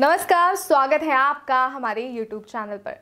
नमस्कार स्वागत है आपका हमारे YouTube चैनल पर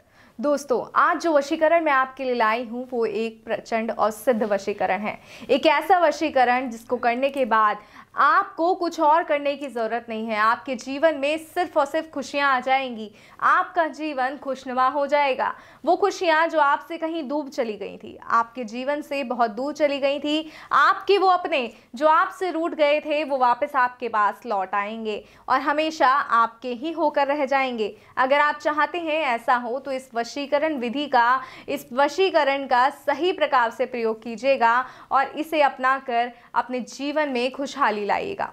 दोस्तों आज जो वशीकरण मैं आपके लिए लाई हूँ वो एक प्रचंड और सिद्ध वशीकरण है एक ऐसा वशीकरण जिसको करने के बाद आपको कुछ और करने की ज़रूरत नहीं है आपके जीवन में सिर्फ और सिर्फ खुशियाँ आ जाएंगी आपका जीवन खुशनुमा हो जाएगा वो खुशियाँ जो आपसे कहीं दूर चली गई थी आपके जीवन से बहुत दूर चली गई थी आपके वो अपने जो आपसे रूट गए थे वो वापस आपके पास लौट आएंगे और हमेशा आपके ही होकर रह जाएंगे अगर आप चाहते हैं ऐसा हो तो इस वशीकरण विधि का इस वशीकरण का सही प्रकार से प्रयोग कीजिएगा और इसे अपना कर अपने जीवन में खुशहाली खाली लाइएगा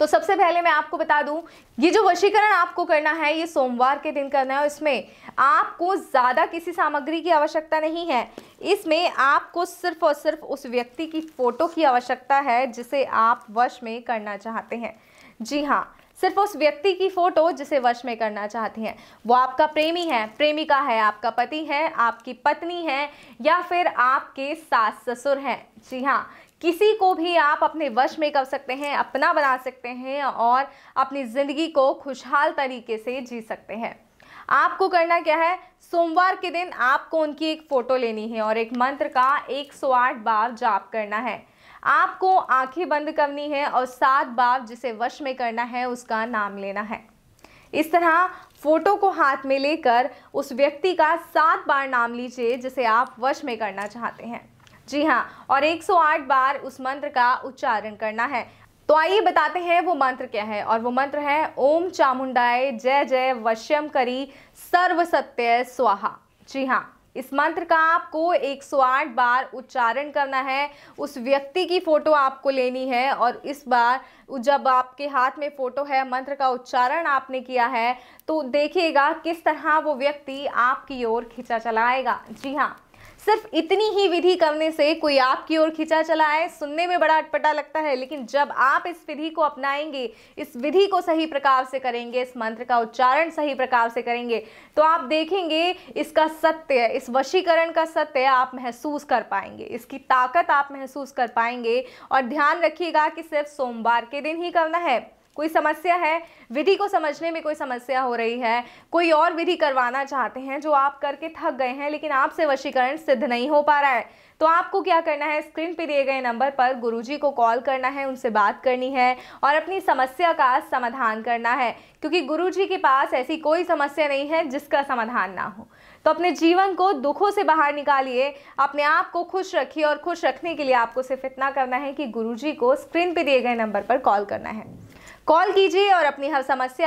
तो सबसे पहले मैं आपको बता दूं ये जो वशीकरण आपको करना है ये सोमवार के दिन करना है इसमें आपको ज़्यादा किसी सामग्री की आवश्यकता नहीं है इसमें आपको सिर्फ और सिर्फ उस व्यक्ति की फ़ोटो की आवश्यकता है जिसे आप वश में करना चाहते हैं जी हाँ सिर्फ उस व्यक्ति की फ़ोटो जिसे वश में करना चाहते हैं वो आपका प्रेमी है प्रेमिका है आपका पति है आपकी पत्नी है या फिर आपके सास ससुर हैं जी हाँ किसी को भी आप अपने वश में कर सकते हैं अपना बना सकते हैं और अपनी ज़िंदगी को खुशहाल तरीके से जी सकते हैं आपको करना क्या है सोमवार के दिन आपको उनकी एक फ़ोटो लेनी है और एक मंत्र का 108 बार जाप करना है आपको आंखें बंद करनी है और सात बार जिसे वश में करना है उसका नाम लेना है इस तरह फ़ोटो को हाथ में लेकर उस व्यक्ति का सात बार नाम लीजिए जिसे आप वश में करना चाहते हैं जी हाँ और 108 बार उस मंत्र का उच्चारण करना है तो आइए बताते हैं वो मंत्र क्या है और वो मंत्र है ओम चामुंडाए जय जय वश्यम करी सर्व सत्य स्वाहा जी हाँ इस मंत्र का आपको 108 बार उच्चारण करना है उस व्यक्ति की फ़ोटो आपको लेनी है और इस बार जब आपके हाथ में फ़ोटो है मंत्र का उच्चारण आपने किया है तो देखिएगा किस तरह वो व्यक्ति आपकी ओर खींचा चलाएगा जी हाँ सिर्फ इतनी ही विधि करने से कोई आपकी ओर खिंचा चला है सुनने में बड़ा अटपटा लगता है लेकिन जब आप इस विधि को अपनाएंगे इस विधि को सही प्रकार से करेंगे इस मंत्र का उच्चारण सही प्रकार से करेंगे तो आप देखेंगे इसका सत्य इस वशीकरण का सत्य आप महसूस कर पाएंगे इसकी ताकत आप महसूस कर पाएंगे और ध्यान रखिएगा कि सिर्फ सोमवार के दिन ही करना है कोई समस्या है विधि को समझने में कोई समस्या हो रही है कोई और विधि करवाना चाहते हैं जो आप करके थक गए हैं लेकिन आपसे वशीकरण सिद्ध नहीं हो पा रहा है तो आपको क्या करना है स्क्रीन पे दिए गए नंबर पर गुरुजी को कॉल करना है उनसे बात करनी है और अपनी समस्या का समाधान करना है क्योंकि गुरु के पास ऐसी कोई समस्या नहीं है जिसका समाधान ना हो तो अपने जीवन को दुखों से बाहर निकालिए अपने आप को खुश रखिए और खुश रखने के लिए आपको सिर्फ इतना करना है कि गुरुजी को स्क्रीन पे दिए गए नंबर पर कॉल करना है कॉल कीजिए और अपनी हर समस्या